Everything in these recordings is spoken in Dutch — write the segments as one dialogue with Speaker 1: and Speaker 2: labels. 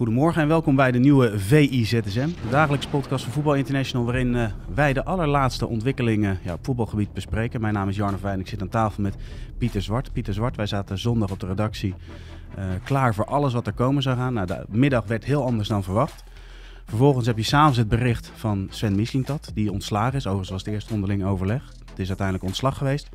Speaker 1: Goedemorgen en welkom bij de nieuwe VIZSM, de dagelijkse podcast van Voetbal International, waarin eh, wij de allerlaatste ontwikkelingen ja, op voetbalgebied bespreken. Mijn naam is Jarno Vijn, ik zit aan tafel met Pieter Zwart. Pieter Zwart, wij zaten zondag op de redactie eh, klaar voor alles wat er komen zou gaan. Nou, de middag werd heel anders dan verwacht. Vervolgens heb je s'avonds het bericht van Sven Mislintat, die ontslagen is. Overigens was het eerst onderling overleg. Het is uiteindelijk ontslag geweest.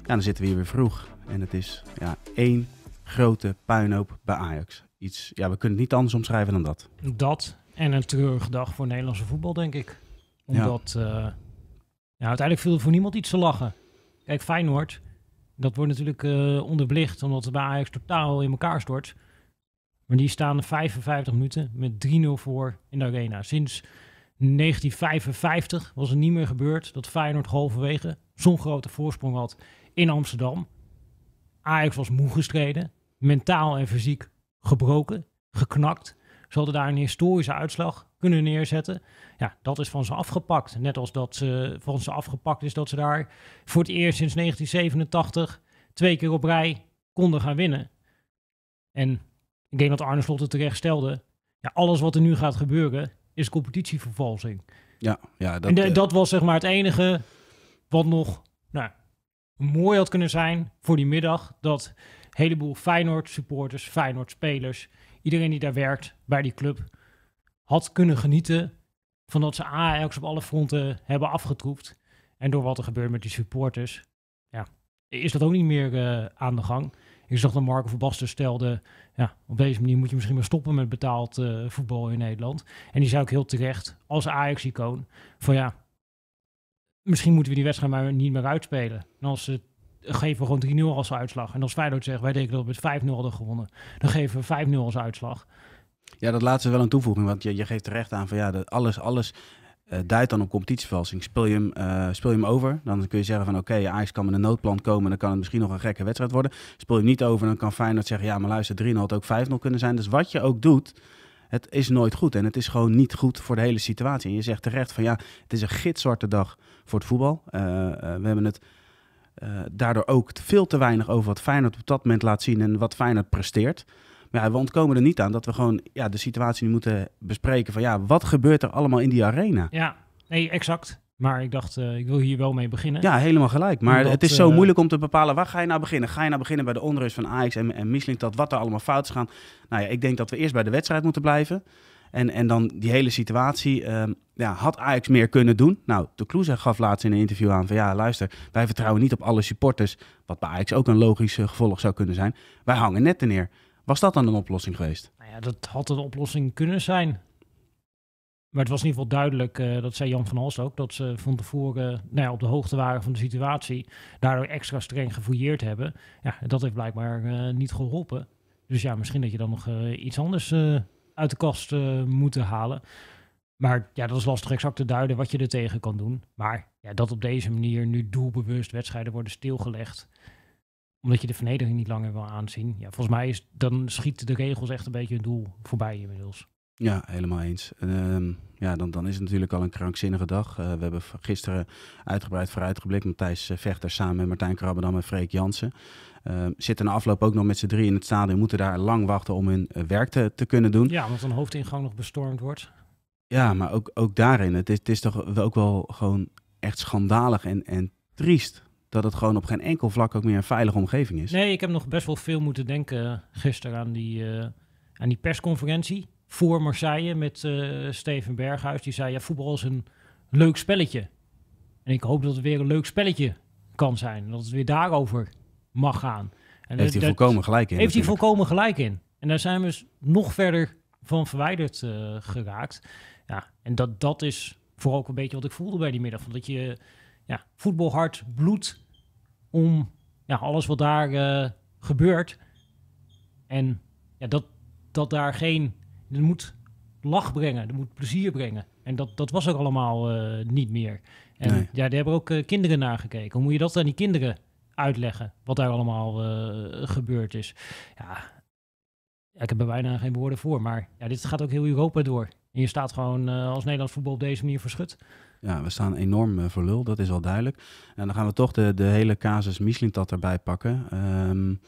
Speaker 1: Ja, dan zitten we hier weer vroeg. En het is ja, één grote puinhoop bij Ajax iets, ja, we kunnen het niet anders omschrijven dan dat.
Speaker 2: Dat en een treurige dag voor Nederlandse voetbal, denk ik. Omdat, ja. Eh, uiteindelijk viel er voor niemand iets te lachen. Kijk, Feyenoord, dat wordt natuurlijk uh, onderbelicht, omdat het bij Ajax totaal in elkaar stort. Maar die staan 55 minuten met 3-0 voor in de arena. Sinds 1955 was het niet meer gebeurd dat Feyenoord halverwege zo'n grote voorsprong had in Amsterdam. Ajax was moe gestreden, mentaal en fysiek gebroken, geknakt. Ze hadden daar een historische uitslag kunnen neerzetten. Ja, dat is van ze afgepakt. Net als dat ze van ze afgepakt is dat ze daar voor het eerst sinds 1987 twee keer op rij konden gaan winnen. En ik denk dat Arne Slot terecht stelde. Ja, alles wat er nu gaat gebeuren is competitievervalsing.
Speaker 1: Ja, ja. Dat, en eh, dat
Speaker 2: was zeg maar het enige wat nog nou, mooi had kunnen zijn voor die middag. Dat heleboel Feyenoord supporters, Feyenoord spelers, iedereen die daar werkt bij die club, had kunnen genieten van dat ze Ajax op alle fronten hebben afgetroefd. En door wat er gebeurt met die supporters, ja, is dat ook niet meer eh, aan de gang. Ik zag dat Marco Verbaster stelde, ja, op deze manier moet je misschien maar stoppen met betaald eh, voetbal in Nederland. En die zei ook heel terecht, als Ajax-icoon, van ja, misschien moeten we die wedstrijd maar niet meer uitspelen. En als het geven we gewoon 3-0 als uitslag. En als Feyenoord zegt, wij denken dat we met 5-0 hadden gewonnen. Dan geven we 5-0 als uitslag.
Speaker 1: Ja, dat laatste wel een toevoeging. Want je, je geeft terecht aan van ja, dat alles, alles uh, duidt dan op competitievervalsing. Speel je, hem, eh, speel je hem over, dan kun je zeggen van oké, okay, Ajax kan met een noodplan komen, dan kan het misschien nog een gekke wedstrijd worden. Speel je hem niet over, dan kan Feyenoord zeggen ja, maar luister, 3-0 had ook 5-0 kunnen zijn. Dus wat je ook doet, het is nooit goed en het is gewoon niet goed voor de hele situatie. En je zegt terecht van ja, het is een gitzwarte dag voor het voetbal. Eh, we hebben het uh, daardoor ook veel te weinig over wat Feyenoord op dat moment laat zien en wat Feyenoord presteert. Maar ja, we ontkomen er niet aan dat we gewoon ja, de situatie nu moeten bespreken van ja, wat gebeurt er allemaal in die arena?
Speaker 2: Ja, nee, exact. Maar ik dacht, eh, ik wil hier wel mee beginnen. Ja, helemaal
Speaker 1: gelijk. Maar het is zo eh, moeilijk om te bepalen waar ga je nou beginnen. Ga je nou beginnen bij de onrust van Ajax en, en Michelin, dat wat er allemaal fout is gaan? Nou ja, ik denk dat we eerst bij de wedstrijd moeten blijven. En, en dan die hele situatie. Ehm, ja, had Ajax meer kunnen doen? Nou, de Kloeze gaf laatst in een interview aan van ja, luister, wij vertrouwen niet op alle supporters. Wat bij Ajax ook een logisch eh, gevolg zou kunnen zijn. Wij hangen net neer. Was dat dan een oplossing geweest?
Speaker 2: Nou ja, dat had een oplossing kunnen zijn. Maar het was in ieder geval duidelijk, eh, dat zei Jan van Hals ook, dat ze van tevoren eh, nou ja, op de hoogte waren van de situatie. Daardoor extra streng gefouilleerd hebben. Ja, dat heeft blijkbaar niet geholpen. Dus ja, misschien dat je dan nog iets anders uit de kast eh, moeten halen. Maar ja, dat is lastig exact te duiden wat je er tegen kan doen. Maar ja, dat op deze manier nu doelbewust wedstrijden worden stilgelegd. Omdat je de vernedering niet langer wil aanzien. Ja, volgens mij is, dan schieten de regels echt een beetje hun doel voorbij inmiddels.
Speaker 1: Ja, helemaal eens. Ehm, ja, dan, dan is het natuurlijk al een krankzinnige dag. Eh, we hebben gisteren uitgebreid vooruitgeblikt. Matthijs eh, Vechter samen met Martijn Krabbedam en Freek Jansen. Uh, zitten na afloop ook nog met z'n drie in het stadion. Moeten daar lang wachten om hun eh, werk te, te kunnen doen. Ja,
Speaker 2: omdat een hoofdingang nog bestormd wordt.
Speaker 1: Ja, maar ook, ook daarin. Het is, het is toch ook wel gewoon echt schandalig en, en triest dat het gewoon op geen enkel vlak ook meer een veilige omgeving is.
Speaker 2: Nee, ik heb nog best wel veel moeten denken gisteren aan die, aan die persconferentie voor Marseille met eh, Steven Berghuis. Die zei, ja, voetbal is een leuk spelletje. En ik hoop dat het weer een leuk spelletje kan zijn. Dat het weer daarover mag gaan. En heeft hij volkomen gelijk in. Heeft hij volkomen gelijk in. En daar zijn we dus nog verder van verwijderd eh, geraakt. Ja, en dat, dat is vooral ook een beetje wat ik voelde bij die middag. Dat je ja, voetbalhard bloedt om ja, alles wat daar eh, gebeurt. En ja, dat, dat daar geen er moet lach brengen, er moet plezier brengen. En dat, dat was er allemaal eh, niet meer. En ja, daar hebben ook eh, kinderen naar gekeken. Hoe moet je dat aan die kinderen uitleggen, wat daar allemaal eh, gebeurd is? Ja, ik heb er bijna geen woorden voor, maar ja, dit gaat ook heel Europa door. En je staat gewoon als Nederlands voetbal op deze manier verschut.
Speaker 1: Ja, we staan enorm voor lul, dat is wel duidelijk. En dan gaan we toch de, de hele casus Michelin dat erbij pakken. Um,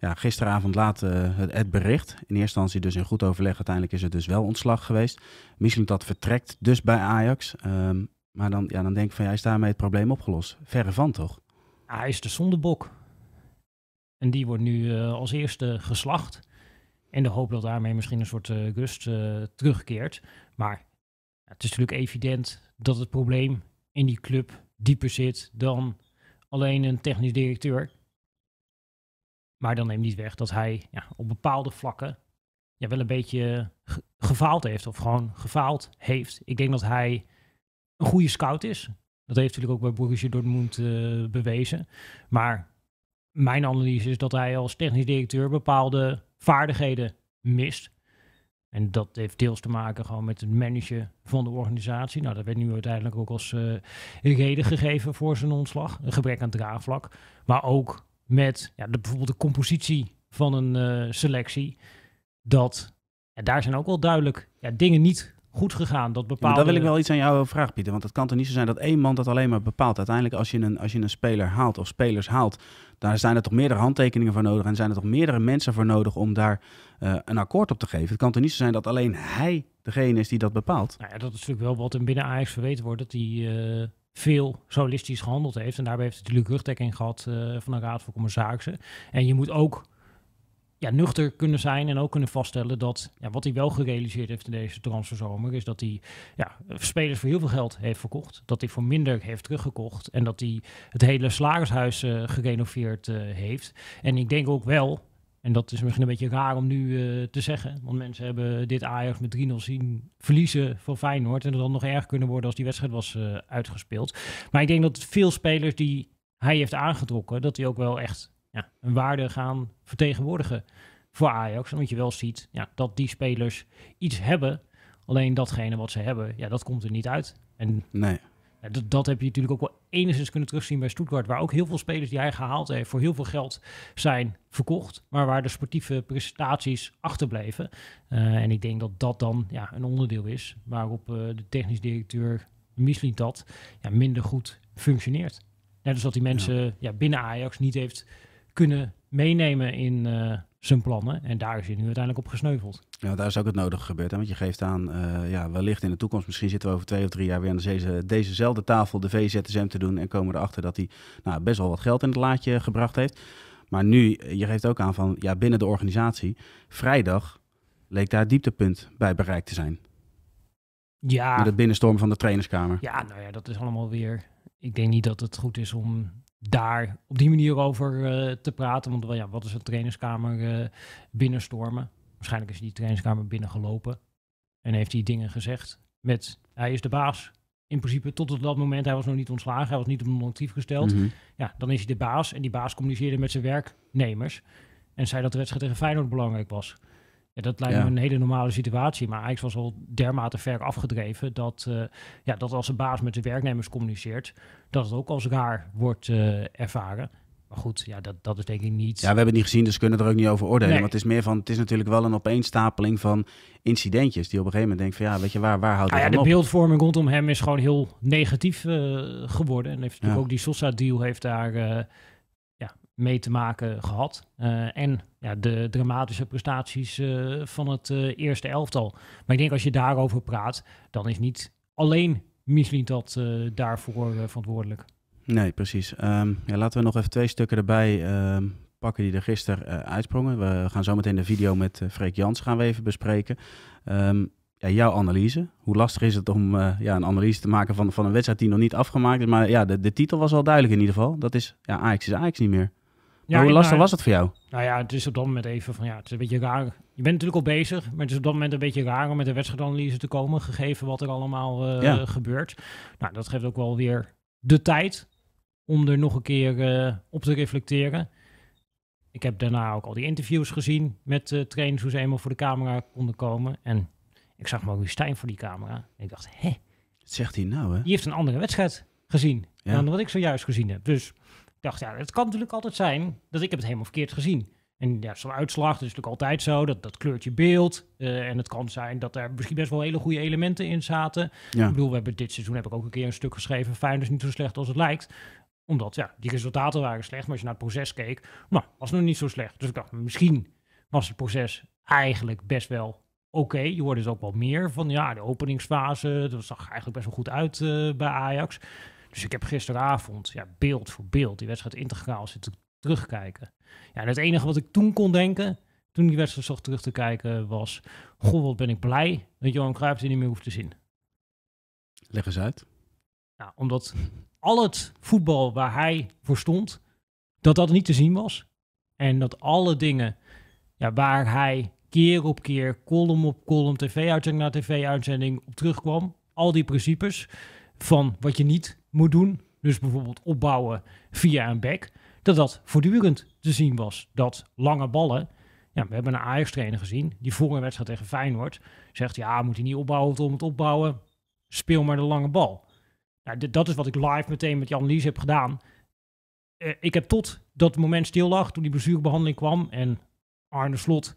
Speaker 1: ja, gisteravond laat eh, het, het, bericht. In eerste instantie dus in goed overleg. Uiteindelijk is het dus wel ontslag geweest. Misschien dat vertrekt dus bij Ajax. Ehm, maar dan, ja, dan denk ik van, jij ja, is daarmee het probleem opgelost? Verre van toch? Hij is de zondebok.
Speaker 2: En die wordt nu eh, als eerste geslacht. En de hoop dat daarmee misschien een soort eh, rust terugkeert. Maar het is natuurlijk evident dat het probleem in die club dieper zit dan alleen een technisch directeur. Maar dan neemt niet weg dat hij ja, op bepaalde vlakken ja, wel een beetje gefaald heeft. Of gewoon gefaald heeft. Ik denk dat hij een goede scout is. Dat heeft natuurlijk ook bij Borussia Dortmund uh, bewezen. Maar mijn analyse is dat hij als technisch directeur bepaalde vaardigheden mist. En dat heeft deels te maken gewoon met het managen van de organisatie. Nou, dat werd nu uiteindelijk ook als eh, reden gegeven voor zijn ontslag. Een gebrek aan draagvlak. Maar ook met ja, de, bijvoorbeeld de compositie van een eh, selectie. Dat, daar zijn ook wel duidelijk ja, dingen niet goed gegaan. Dat bepaalde... Ja, maar daar wil ik wel
Speaker 1: iets aan jou eh, vragen, Pieter. Want het kan toch niet zo zijn dat één man dat alleen maar bepaalt. Uiteindelijk, als je een, als je een speler haalt of spelers haalt, daar zijn er toch meerdere handtekeningen voor nodig. En zijn er toch meerdere mensen voor nodig om daar eh, een akkoord op te geven. Het kan toch niet zo zijn dat alleen hij degene is die dat bepaalt. Nou
Speaker 2: ja, dat is natuurlijk wel wat er binnen Ajax verweten wordt. Dat die veel solistisch gehandeld heeft. En daarbij heeft hij natuurlijk rugdekking gehad eh, van de raad van commissarissen. En je moet ook ja, nuchter kunnen zijn en ook kunnen vaststellen dat ja, wat hij wel gerealiseerd heeft in deze transferzomer is dat hij ja, spelers voor heel veel geld heeft verkocht. Dat hij voor minder heeft teruggekocht en dat hij het hele slagershuis eh, gerenoveerd eh, heeft. En ik denk ook wel en dat is misschien een beetje raar om nu eh, te zeggen. Want mensen hebben dit Ajax met 3-0 zien verliezen voor Feyenoord. En dat dan nog erg kunnen worden als die wedstrijd was eh, uitgespeeld. Maar ik denk dat veel spelers die hij heeft aangetrokken, dat die ook wel echt ja, een waarde gaan vertegenwoordigen voor Ajax. Want je wel ziet ja, dat die spelers iets hebben. Alleen datgene wat ze hebben, ja, dat komt er niet uit. En nee dat, dat heb je natuurlijk ook wel enigszins kunnen terugzien bij Stuttgart, waar ook heel veel spelers die hij gehaald heeft voor heel veel geld zijn verkocht, maar waar de sportieve prestaties achterbleven. Eh, en ik denk dat dat dan ja, een onderdeel is waarop eh, de technisch directeur misschien dat ja, minder goed functioneert. Net als dat die mensen ja binnen Ajax niet heeft kunnen meenemen in uh, zijn plannen. En daar is hij nu uiteindelijk op gesneuveld. Ja, daar
Speaker 1: is ook het nodige gebeurd. Hè? Want je geeft aan, eh, ja, wellicht in de toekomst, misschien zitten we over twee of drie jaar weer aan deze, dezezelfde tafel de VZSM te doen. En komen erachter dat hij nou, best wel wat geld in het laadje gebracht heeft. Maar nu, eh, je geeft ook aan van, ja, binnen de organisatie, vrijdag leek daar dieptepunt bij bereikt te zijn. Ja. De het binnenstormen van de trainerskamer. Ja, nou ja,
Speaker 2: dat is allemaal weer... Ik denk niet dat het goed is om daar op die manier over eh, te praten. Want ja, wat is een trainingskamer eh, binnenstormen? Waarschijnlijk is die trainingskamer binnengelopen en heeft hij dingen gezegd met hij is de baas. In principe tot op dat moment, hij was nog niet ontslagen, hij was niet op een motief gesteld. Mhm. Ja, dan is hij de baas en die baas communiceerde met zijn werknemers en zei dat de wedstrijd tegen Feyenoord belangrijk was dat lijkt me een hele normale situatie. Maar eigenlijk was al dermate ver afgedreven dat, eh, ja, dat als de baas met de werknemers communiceert, dat het ook als raar wordt eh, ervaren. Maar goed, ja, dat, dat is denk ik niet. Ja, we hebben
Speaker 1: het niet gezien, dus kunnen er ook niet over oordelen. Want het is meer van, het is natuurlijk wel een opeenstapeling van incidentjes die op een gegeven moment denken van, ja, weet je, waar, waar houdt ah, het ja, de
Speaker 2: beeldvorming rondom hem is gewoon heel negatief eh, geworden. En heeft natuurlijk ook die Sosa-deal heeft daar mee te maken gehad. Eh, en ja, de dramatische prestaties eh, van het eh, eerste elftal. Maar ik denk als je daarover praat, dan is niet alleen Michelin dat daarvoor verantwoordelijk.
Speaker 1: Nee, precies. Ehm, ja, laten we nog even twee stukken erbij ehm, pakken die er gisteren uitsprongen. We gaan zo meteen de video met Freek Jans gaan we even bespreken. Ehm, ja, jouw analyse. Hoe lastig is het om ja, een analyse te maken van, van een wedstrijd die nog niet afgemaakt is. Maar ja, de, de titel was al duidelijk in ieder geval. Dat is, ja, Ajax is Ajax niet meer hoe lastig was het voor jou?
Speaker 2: Nou ja, het is op dat moment even van ja, het is een beetje raar. Je bent natuurlijk al bezig, maar het is op dat moment een beetje raar om met de wedstrijdanalyse te komen, gegeven wat er allemaal eh, gebeurt. Nou, dat geeft ook wel weer de tijd om er nog een keer eh, op te reflecteren. Ik heb daarna ook al die interviews gezien met uh, trainers hoe ze eenmaal voor de camera konden komen. En ik zag Maurice Stijn voor die camera. ik dacht, hé.
Speaker 1: Wat zegt hij nou, hè?
Speaker 2: Die heeft een andere wedstrijd gezien dan wat ik zojuist gezien heb. Dus dacht, ja, het kan natuurlijk altijd zijn dat ik heb het helemaal verkeerd gezien. En ja, zo'n uitslag, is natuurlijk altijd zo, dat, dat kleurt je beeld. Eh, en het kan zijn dat er misschien best wel hele goede elementen in zaten. Ik bedoel, we hebben dit seizoen heb ik ook een keer een stuk geschreven. Fijn is dus niet zo slecht als het lijkt. Omdat, ja, die resultaten waren slecht. Maar als je naar het proces keek, nou, was het nog niet zo slecht. Dus ik dacht, misschien was het proces eigenlijk best wel oké. Je hoorde dus ook wat meer van, ja, de openingsfase. Dat zag eigenlijk best wel goed uit eh, bij Ajax. Dus ik heb gisteravond, ja, beeld voor beeld, die wedstrijd integraal zitten terugkijken. Ja, en het enige wat ik toen kon denken, toen die wedstrijd zag terug te kijken, was... Goh, wat ben ik blij dat Johan Cruijff die niet meer hoeft te zien. Leg eens uit. omdat al het voetbal waar hij voor stond, dat dat niet te zien was. En dat alle dingen ja, waar hij keer op keer, column op column, tv-uitzending na tv-uitzending op terugkwam. Al die principes van wat je niet moet doen, dus bijvoorbeeld opbouwen via een back, dat dat voortdurend te zien was. Dat lange ballen, ja, we hebben een Ajax-trainer gezien, die voor een wedstrijd tegen Feyenoord zegt, ja, moet hij niet opbouwen om het opbouwen, speel maar de lange bal. Nou, dat is wat ik live meteen met Jan Lies heb gedaan. Eh, ik heb tot dat moment stil lag, toen die blessurebehandeling kwam en Arne Slot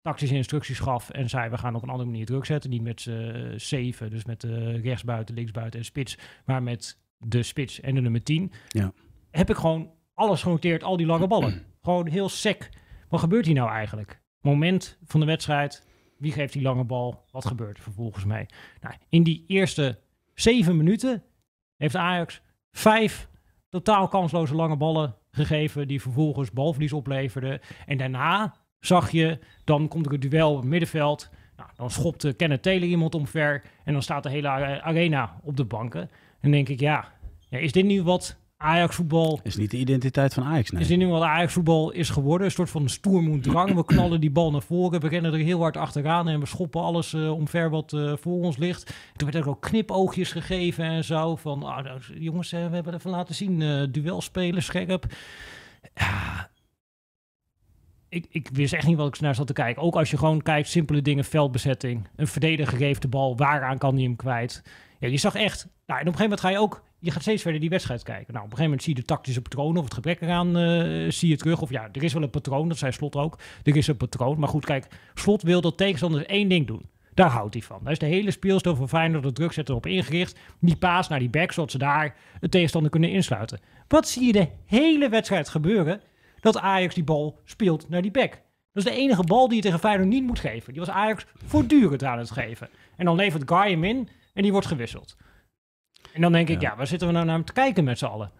Speaker 2: tactische instructies gaf en zei: We gaan op een andere manier druk zetten. Niet met eh, zeven, dus met eh, rechtsbuiten, linksbuiten en spits, maar met de spits en de nummer 10, ja. heb ik gewoon alles genoteerd, al die lange ballen. gewoon heel sec. Wat gebeurt hier nou eigenlijk? Moment van de wedstrijd, wie geeft die lange bal? Wat gebeurt er vervolgens mee? Nou, in die eerste zeven minuten heeft Ajax vijf totaal kansloze lange ballen gegeven, die vervolgens balverlies opleverden. En daarna zag je, dan komt er een duel middenveld. Nou, dan schopt eh, Kenneth Taylor iemand omver en dan staat de hele arena op de banken. En denk ik, ja, is dit nu wat Ajax voetbal... Is niet de identiteit van Ajax, Is dit nu wat Ajax voetbal is geworden? Een soort van stoermoeddrang. We knallen die bal naar voren, we rennen er heel hard achteraan en we schoppen alles eh, omver wat eh, voor ons ligt. Toen werd er ook knipoogjes gegeven en zo. Van, ah, nou, jongens, we hebben even laten zien, uh, spelen, scherp. Ja, ik, ik wist echt niet wat ik naar zat te kijken. Ook als je gewoon kijkt, simpele dingen, veldbezetting. Een verdediger geeft de bal, waaraan kan hij hem kwijt? Ja, je zag echt, nou, en op een gegeven moment ga je ook, je gaat steeds verder die wedstrijd kijken. Nou, op een gegeven moment zie je de tactische patronen of het gebrek eraan eh, zie je terug. Of ja, er is wel een patroon, dat zei Slot ook. Er is een patroon, maar goed, kijk, Slot wil dat tegenstander één ding doen. Daar houdt hij van. Daar is de hele speelstof van Feyenoord de druk zetten op ingericht. Die paas naar die back, zodat ze daar het tegenstander kunnen insluiten. Wat zie je de hele wedstrijd gebeuren? dat Ajax die bal speelt naar die back. Dat is de enige bal die je tegen Feyenoord niet moet geven. Die was Ajax voortdurend aan het geven. En dan levert Guy hem in en die wordt gewisseld. En dan denk ik, ja, waar zitten we nou naar te kijken met z'n allen?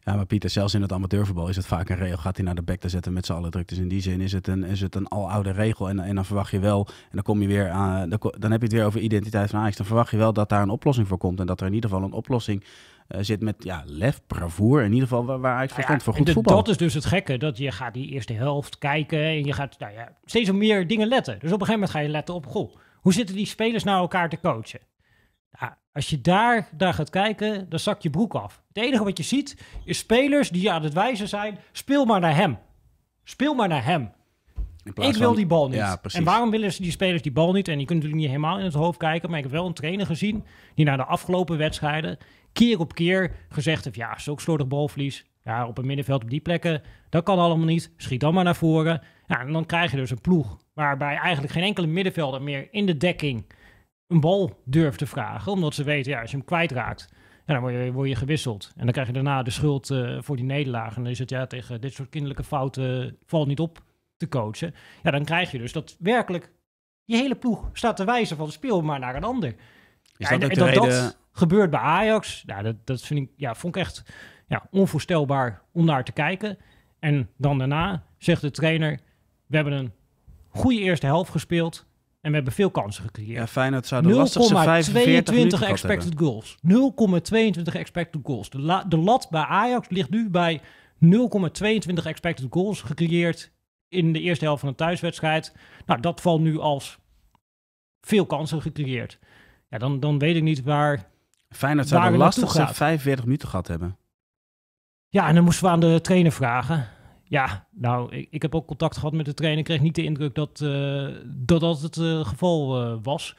Speaker 1: Ja, maar Pieter, zelfs in het amateurvoetbal is het vaak een regel. Gaat hij naar de back te zetten met z'n allen druk. Dus in die zin is het een, is het een aloude regel. En, en dan verwacht je wel, en dan kom je weer aan, dan, dan heb je het weer over identiteit van Ajax. Dan verwacht je wel dat daar een oplossing voor komt. En dat er in ieder geval een oplossing eh, zit met ja, lef, bravoer. In ieder geval waar, waar nou voor voor goed voetbal. Dat is
Speaker 2: dus het gekke, dat je gaat die eerste helft kijken en je gaat nou ja, steeds meer dingen letten. Dus op een gegeven moment ga je letten op, goh, hoe zitten die spelers nou elkaar te coachen? als je daar, daar gaat kijken, dan zak je broek af. Het enige wat je ziet is spelers die aan het wijzen zijn, speel maar naar hem. Speel maar naar hem.
Speaker 1: Ik wil die bal niet. Ja, en waarom
Speaker 2: willen ze die spelers die bal niet? En je kunt natuurlijk niet helemaal in het hoofd kijken. Maar ik heb wel een trainer gezien die naar de afgelopen wedstrijden keer op keer gezegd heeft... ja, zulk slordig balverlies, ja, op een middenveld op die plekken, dat kan allemaal niet. Schiet dan maar naar voren. Ja, en dan krijg je dus een ploeg waarbij eigenlijk geen enkele middenvelder meer in de dekking een bal durft te vragen. Omdat ze weten, ja, als je hem kwijtraakt, ja, dan word je, gewisseld. En dan krijg je daarna de schuld eh, voor die nederlaag. En dan is het, ja, tegen dit soort kinderlijke fouten valt niet op te coachen. Ja, dan krijg je dus dat werkelijk je hele ploeg staat te wijzen van speel maar naar een ander.
Speaker 1: Is ja, dat de dat, reden... dat,
Speaker 2: gebeurt bij Ajax. Ja, nou, dat, dat vind ik, ja, vond ik echt ja, onvoorstelbaar om naar te kijken. En dan daarna zegt de trainer: We hebben een goede eerste helft gespeeld. En we hebben veel kansen
Speaker 1: gecreëerd. Ja, Feyenoord zou de 0,22 expected goals.
Speaker 2: 0,22 expected goals. De, de lat bij Ajax ligt nu bij 0,22 expected goals gecreëerd in de eerste helft van een thuiswedstrijd. Nou, dat valt nu als veel kansen gecreëerd. Ja, dan, dan weet ik niet waar Feyenoord zou een lastige
Speaker 1: 45 minuten gehad hebben.
Speaker 2: Ja, en dan moesten we aan de trainer vragen. Ja, nou, ik, ik heb ook contact gehad met de trainer. kreeg niet de indruk dat uh, dat, dat het eh, geval eh, was.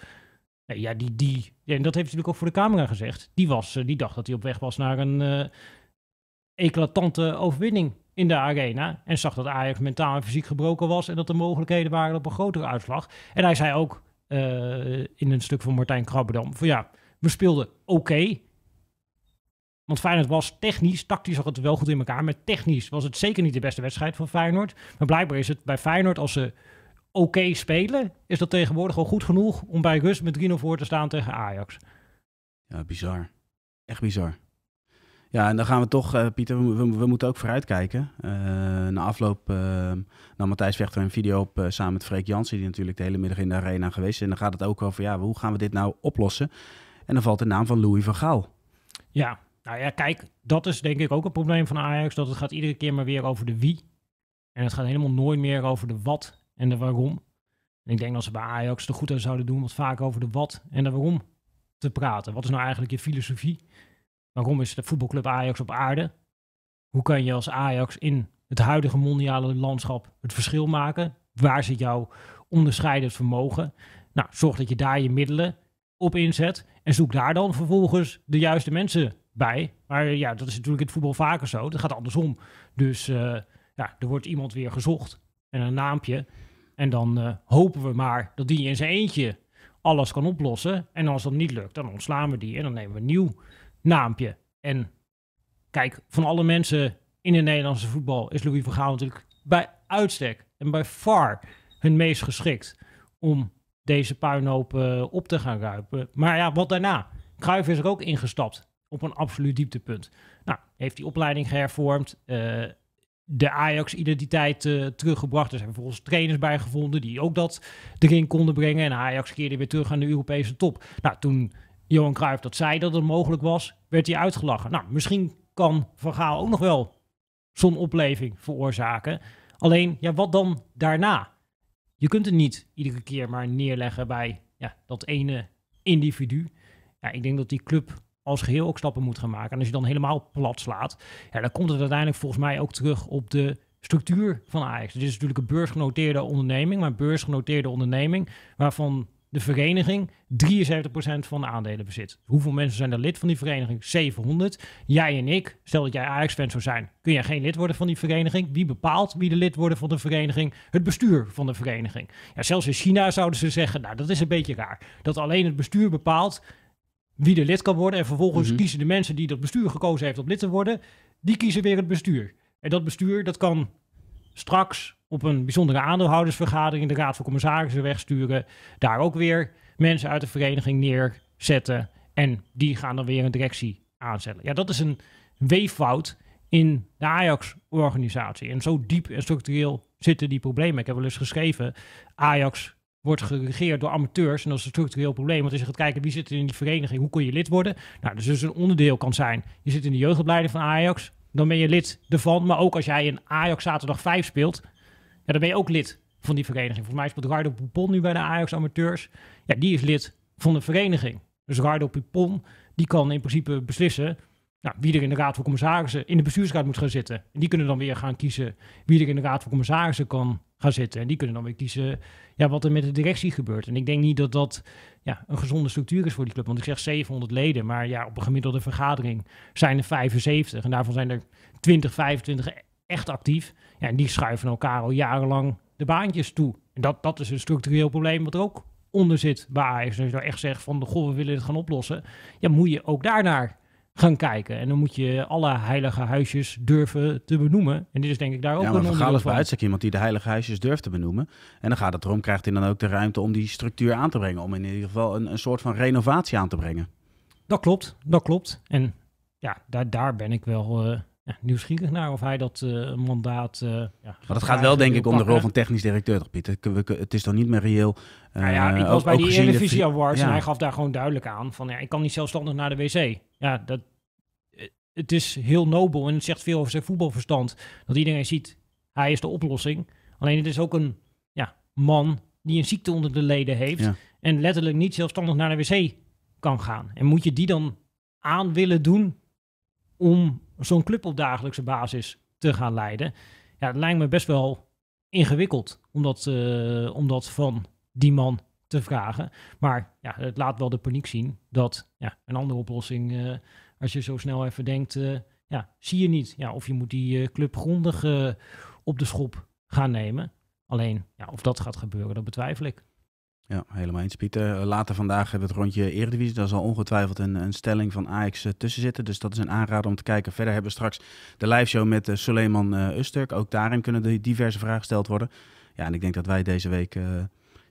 Speaker 2: Nee, ja, die, die, en dat heeft hij natuurlijk ook voor de camera gezegd. Die, was, die dacht dat hij op weg was naar een eclatante overwinning in de arena. En zag dat Ajax mentaal en fysiek gebroken was. En dat er mogelijkheden waren op een grotere uitslag. En hij zei ook in een stuk van Martijn Krabbedam: van ja, we speelden oké. Want Feyenoord was technisch, tactisch zag het wel goed in elkaar. Maar technisch was het zeker niet de beste wedstrijd van Feyenoord. Maar blijkbaar is het bij Feyenoord, als ze oké spelen, is dat tegenwoordig al goed genoeg om bij rust met 3-0 voor te staan tegen Ajax.
Speaker 1: Ja, bizar. Echt bizar. Ja, en dan gaan we toch, eh, Pieter, we, moeten ook vooruitkijken. Uh, na afloop uh, nam Matthijs Vechter een video op eh, samen met Freek Jansen, die natuurlijk de hele middag in de arena geweest is. En dan gaat het ook over, ja, hoe gaan we dit nou oplossen? En dan valt de naam van Louis van Gaal.
Speaker 2: Ja, nou ja, kijk, dat is denk ik ook een probleem van Ajax. Dat het gaat iedere keer maar weer over de wie. En het gaat helemaal nooit meer over de wat en de waarom. En ik denk dat ze bij Ajax er goed aan zouden doen, wat vaak over de wat en de waarom te praten. Wat is nou eigenlijk je filosofie? Waarom is de voetbalclub Ajax op aarde? Hoe kan je als Ajax in het huidige mondiale landschap het verschil maken? Waar zit jouw onderscheidend vermogen? Nou, zorg dat je daar je middelen op inzet. En zoek daar dan vervolgens de juiste mensen bij. Maar ja, dat is natuurlijk in het voetbal vaker zo. Dat gaat andersom. Dus eh, ja, er wordt iemand weer gezocht en een naampje. En dan eh, hopen we maar dat die in zijn eentje alles kan oplossen. En als dat niet lukt, dan ontslaan we die en dan nemen we een nieuw naampje. En kijk, van alle mensen in het Nederlandse voetbal is Louis van Gaal natuurlijk bij uitstek en bij far hun meest geschikt om deze puinhoop eh, op te gaan ruipen. Maar ja, wat daarna? Cruijff is er ook ingestapt op een absoluut dieptepunt. Nou, heeft die opleiding gehervormd, eh, de Ajax-identiteit eh, teruggebracht. Er zijn vervolgens trainers bij gevonden die ook dat erin konden brengen. En Ajax keerde weer terug aan de Europese top. Nou, toen Johan Cruijff dat zei dat het mogelijk was, werd hij uitgelachen. Nou, misschien kan Van Gaal ook nog wel zo'n opleving veroorzaken. Alleen, ja, wat dan daarna? je kunt het niet iedere keer maar neerleggen bij ja, dat ene individu. Ja, ik denk dat die club als geheel ook stappen moet gaan maken. En als je dan helemaal plat slaat, ja, dan komt het uiteindelijk volgens mij ook terug op de structuur van Ajax. Dit is natuurlijk een beursgenoteerde onderneming, maar een beursgenoteerde onderneming waarvan de vereniging 73% van de aandelen bezit. Hoeveel mensen zijn er lid van die vereniging? 700. Jij en ik, stel dat jij Ajax-fan zou zijn, kun jij geen lid worden van die vereniging. Wie bepaalt wie de lid worden van de vereniging? Het bestuur van de vereniging. Ja, zelfs in China zouden ze zeggen, nou dat is een beetje raar. Dat alleen het bestuur bepaalt wie de lid kan worden. En vervolgens mhm. kiezen de mensen die dat bestuur gekozen heeft om lid te worden, die kiezen weer het bestuur. En dat bestuur, dat kan straks op een bijzondere aandeelhoudersvergadering de Raad van Commissarissen wegsturen. Daar ook weer mensen uit de vereniging neerzetten. En die gaan dan weer een directie aanzetten. Ja, dat is een weeffout in de Ajax-organisatie. En zo diep en structureel zitten die problemen. Ik heb wel eens geschreven, Ajax wordt geregeerd door amateurs. En dat is een structureel probleem. Want als je gaat kijken wie zit er in die vereniging, hoe kun je lid worden? Nou, dus, dus een onderdeel kan zijn. Je zit in de jeugdopleiding van Ajax, dan ben je lid ervan. Maar ook als jij in Ajax zaterdag 5 speelt, ja, dan ben je ook lid van die vereniging. Volgens mij is Bedraardo Pupon nu bij de Ajax Amateurs. Ja, die is lid van de vereniging. Dus Rardo Poupon die kan in principe beslissen nou, wie er in de Raad van Commissarissen in de bestuursraad moet gaan zitten. En die kunnen dan weer gaan kiezen wie er in de Raad van Commissarissen kan gaan zitten. En die kunnen dan weer kiezen ja, wat er met de directie gebeurt. En ik denk niet dat dat ja, een gezonde structuur is voor die club. Want ik zeg 700 leden, maar ja, op een gemiddelde vergadering zijn er 75. En daarvan zijn er 20, 25 e-, echt actief. Ja, en die schuiven elkaar al jarenlang de baantjes toe. En dat, dat is een structureel probleem wat er ook onder zit bij Ajax. Als je nou echt zegt van, de goh, we willen het gaan oplossen. Ja, moet je ook daarnaar gaan kijken. En dan moet je alle heilige huisjes durven te benoemen. En dit is denk ik daar ook ja, een onderdeel is bij
Speaker 1: iemand die de heilige huisjes durft te benoemen. En dan gaat het erom, krijgt hij dan ook de ruimte om die structuur aan te brengen. Om in ieder geval een, een soort van renovatie aan te brengen. Dat klopt, dat klopt. En
Speaker 2: ja, daar, daar ben ik wel... Eh, ja, nieuwsgierig naar of hij dat eh, mandaat. Eh, maar
Speaker 1: dat gaat wel, denk ik, om de rol van technisch directeur, toch, Pieter? Het is dan niet meer reëel. nou ja, eh, ik was bij die televisie Awards en hij gaf
Speaker 2: daar gewoon duidelijk aan: van ja, ik kan niet zelfstandig naar de wc. Ja, dat, het is heel nobel en het zegt veel over zijn voetbalverstand. Dat iedereen ziet, hij is de oplossing. Alleen het is ook een ja, man die een ziekte onder de leden heeft en letterlijk niet zelfstandig naar de wc kan gaan. En moet je die dan aan willen doen om zo'n club op dagelijkse basis te gaan leiden. Ja, het lijkt me best wel ingewikkeld om dat, eh, om dat van die man te vragen. Maar ja, het laat wel de paniek zien dat ja, een andere oplossing, eh, als je zo snel even denkt, eh, ja, zie je niet. Ja, of je moet die club grondig op de schop gaan nemen. Alleen, ja, of dat gaat gebeuren, dat betwijfel ik.
Speaker 1: Ja, helemaal eens Pieter. Eh, later vandaag hebben we het rondje Eredivisie. Daar zal ongetwijfeld een, een stelling van Ajax eh, tussen zitten. Dus dat is een aanrader om te kijken. Verder hebben we straks de liveshow met Soleiman eh, Suleiman Usturk. Ook daarin kunnen de diverse vragen gesteld worden. Ja, en ik denk dat wij deze week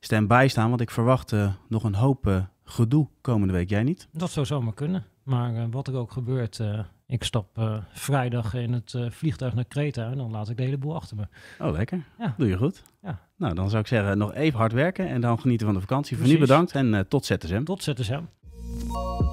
Speaker 1: stem bijstaan, staan. Want ik verwacht nog een hoop gedoe komende week. Jij niet?
Speaker 2: Dat zou zomaar kunnen. Maar wat er ook gebeurt, ik stap eh, vrijdag in het eh, vliegtuig naar Kreta en dan laat ik de hele boel achter me.
Speaker 1: Oh, lekker. Ja. Doe je goed. Ja. Nou, dan zou ik zeggen, nog even hard werken en dan genieten van de vakantie. Precies. Voor nu bedankt en uh, tot ZSM. Tot ZSM.